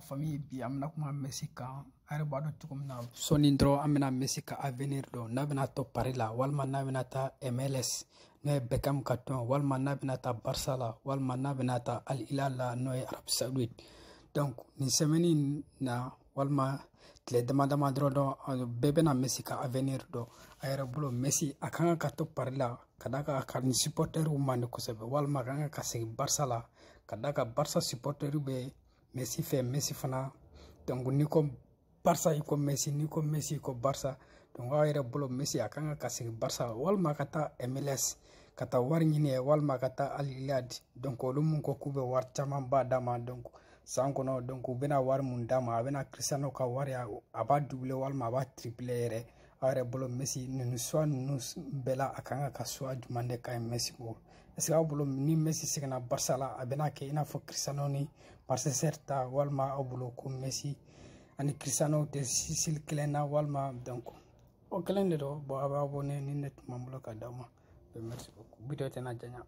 famille bi an bena kuma messi kan a yɛrɛ b'a dɔn cogo min na sɔni dɔrɔn an bena messi ka avenir dɔn n'a bena to pari la walima n'a bena ta mls n'o ye bekam ka tɔn walima n'a bena ta barsa la walima n'a bena ta al hilal la n'o ye arabe saoudite donc nin semaine na walima tile dama dama dɔrɔn dɔn bɛɛ bena messi ka avenir dɔn a yɛrɛ bolo messi a kan ka ka to pari la ka da ka ka ni supportɛriw mandi kosɛbɛ walima a kan ka ka segi barsa la ka da ka barsa supportɛri be Messi fɛ Messi fana donc n'i ko Barça i ko Messi n'i ko Messi i ko Barça donc aw yɛrɛ bolo Messi a kan ka ka segin Barça walima ka taa MLS ka taa wari ɲini walima ka taa Al Hilal donc olu mun ko k'u bɛ wari camanba d'a ma donc san kɔnɔ donc u bɛna wari mun d'a ma a bɛna Cristiano ka wari a b'a doublé walima a b'a triplé yɛrɛ aw yɛrɛ bolo mesi ninnu suwa ninnu bɛɛ la a kan ka ka suwa jumɛn de ka ɲi mesi bolo est ce que aw bolo ni mesi seginna barisa la a bɛna kɛ i n'a fɔ kristiano ni barcesɛr ta walima aw bolo ko mesi ani kristiano tɛ sisili kelen na walima donc o kelen de don bɔn aw b'a bɔ ne ni ne tun b'an bolo ka d'aw ma merci beaucoup video tɛna janya